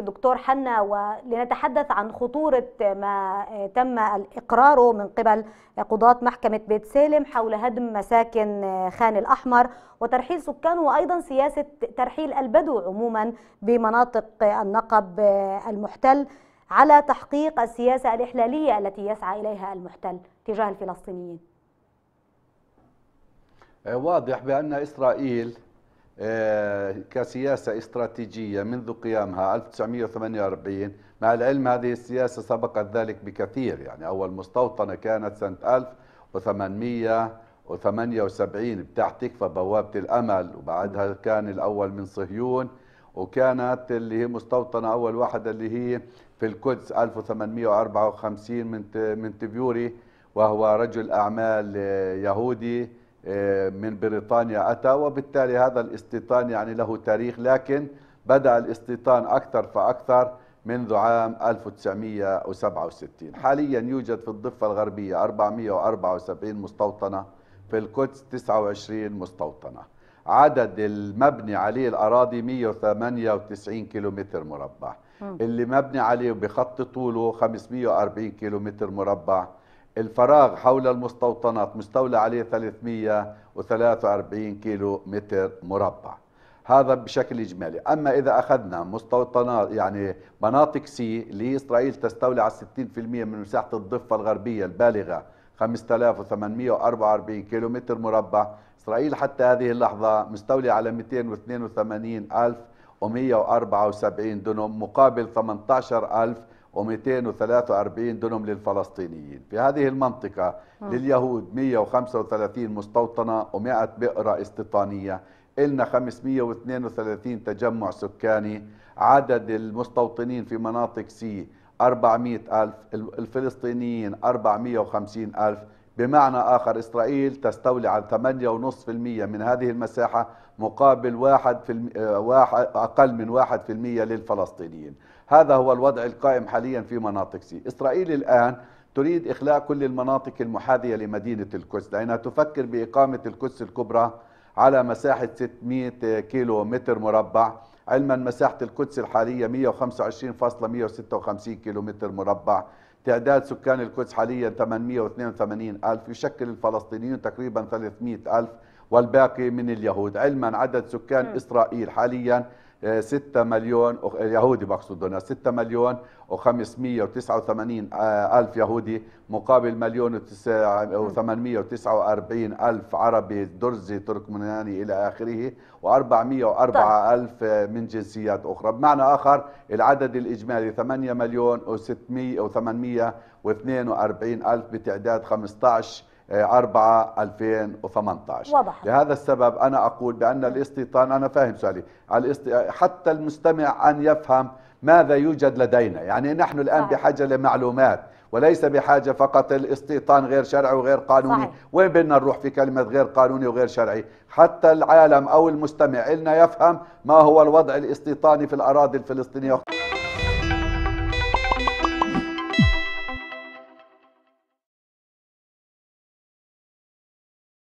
دكتور حنا ولنتحدث عن خطورة ما تم إقراره من قبل قضاة محكمة بيت سالم حول هدم مساكن خان الأحمر وترحيل سكانه وأيضا سياسة ترحيل البدو عموما بمناطق النقب المحتل على تحقيق السياسة الإحلالية التي يسعى إليها المحتل تجاه الفلسطينيين واضح بأن إسرائيل آه، كسياسة استراتيجية منذ قيامها 1948 مع العلم هذه السياسة سبقت ذلك بكثير يعني أول مستوطنة كانت سنة 1878 بتحتك تكفى بوابة الأمل وبعدها كان الأول من صهيون وكانت اللي هي مستوطنة أول واحدة اللي هي في القدس 1854 من من تبيوري وهو رجل أعمال يهودي آه، من بريطانيا أتى وبالتالي هذا الاستيطان يعني له تاريخ لكن بدأ الاستيطان أكثر فأكثر منذ عام 1967 حاليا يوجد في الضفة الغربية 474 مستوطنة في القدس 29 مستوطنة عدد المبني عليه الأراضي 198 كيلومتر مربع اللي مبني عليه بخط طوله 540 كيلومتر مربع الفراغ حول المستوطنات مستولى عليه 343 كيلو متر مربع هذا بشكل إجمالي أما إذا أخذنا مستوطنات يعني مناطق سي لإسرائيل تستولي على 60% من مساحة الضفة الغربية البالغة 5844 كيلو متر مربع إسرائيل حتى هذه اللحظة مستولي على 282174 دنم مقابل 18000 و243 دونم للفلسطينيين في هذه المنطقة م. آه. لليهود 135 مستوطنة و100 بئرة استيطانية إلنا 532 تجمع سكاني عدد المستوطنين في مناطق سي 400 ألف الفلسطينيين 450 ألف بمعنى آخر إسرائيل تستولي على 8.5% من هذه المساحة مقابل واحد في الم... آه، واحد... أقل من 1% للفلسطينيين هذا هو الوضع القائم حاليا في مناطق سي إسرائيل الآن تريد إخلاء كل المناطق المحاذية لمدينة القدس لأنها تفكر بإقامة القدس الكبرى على مساحة 600 كيلو متر مربع علما مساحة القدس الحالية 125.156 كيلو متر مربع تعداد سكان القدس حاليا 882 ألف يشكل الفلسطينيون تقريبا 300 ألف والباقي من اليهود علما عدد سكان إسرائيل حاليا 6 آه، مليون آه، يهودي بقصدنا 6 مليون و589 آه، ألف يهودي مقابل مليون و849 ألف عربي درزي تركماني إلى آخره و404 طيب. ألف من جنسيات أخرى بمعنى آخر العدد الإجمالي 8 مليون و600 و842 ألف بتعداد 15 4 2018 واضح لهذا السبب أنا أقول بأن الاستيطان أنا فاهم سؤالي على حتى المستمع أن يفهم ماذا يوجد لدينا يعني نحن الآن صحيح. بحاجة لمعلومات وليس بحاجة فقط الاستيطان غير شرعي وغير قانوني صحيح. وين بدنا نروح في كلمة غير قانوني وغير شرعي حتى العالم أو المستمع إلنا يفهم ما هو الوضع الاستيطاني في الأراضي الفلسطينية